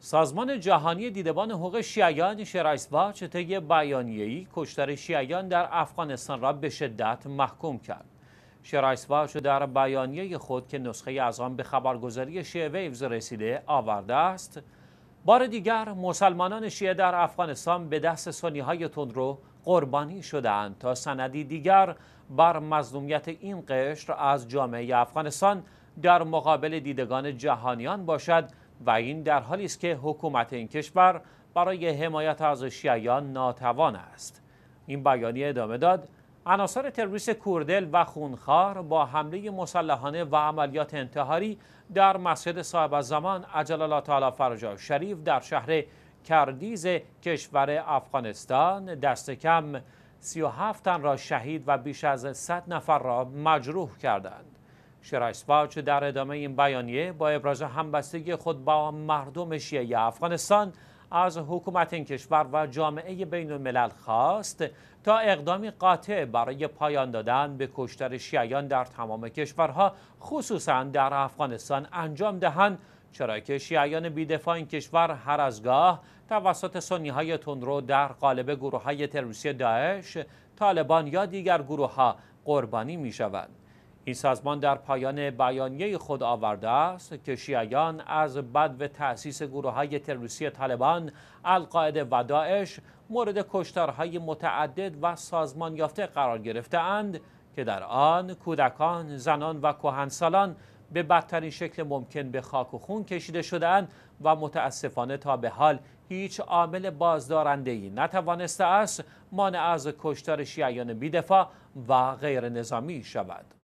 سازمان جهانی دیدبان حقوق شیعیان شرایسباچ طی بیانیه‌ای کشتار شیعیان در افغانستان را به شدت محکوم کرد. شرایسباچ در بیانیه خود که نسخه از آن به خبرگزاری شیعه ویوز رسیده آورده است بار دیگر مسلمانان شیعه در افغانستان به دست سنی های تندرو قربانی شدهاند تا سندی دیگر بر مظلومیت این قشر از جامعه افغانستان در مقابل دیدگان جهانیان باشد و این در حالی است که حکومت این کشور برای حمایت از شیعیان ناتوان است این بیانیه ادامه داد عناصر تروریست کوردل و خونخوار با حمله مسلحانه و عملیات انتحاری در مسجد صاحب زمان عجل الله تعالی فرجا شریف در شهر کردیز کشور افغانستان دست کم 37 تن را شهید و بیش از 100 نفر را مجروح کردند شرایسواچ در ادامه این بیانیه با ابراز همبستگی خود با مردم شیعه افغانستان از حکومت این کشور و جامعه بین الملل خواست تا اقدامی قاطع برای پایان دادن به کشتار شیعیان در تمام کشورها خصوصا در افغانستان انجام دهند چرا که شیعیان بیدفاع این کشور هر از گاه توسط سنی های تندرو در قالب گروه های تروریستی داعش، طالبان یا دیگر گروه ها قربانی می این سازمان در پایان بیانیه خود آورده است که شیعیان از بد و تأسیس گروه های تروریستی طالبان، القاعده و داعش مورد کشتارهای متعدد و سازمان یافته قرار گرفته اند که در آن کودکان، زنان و کهنسالان به بدترین شکل ممکن به خاک و خون کشیده شدهاند و متاسفانه تا به حال هیچ عامل ای نتوانسته است مانع از کشتار شیعیان بیدفاع و غیر نظامی شود.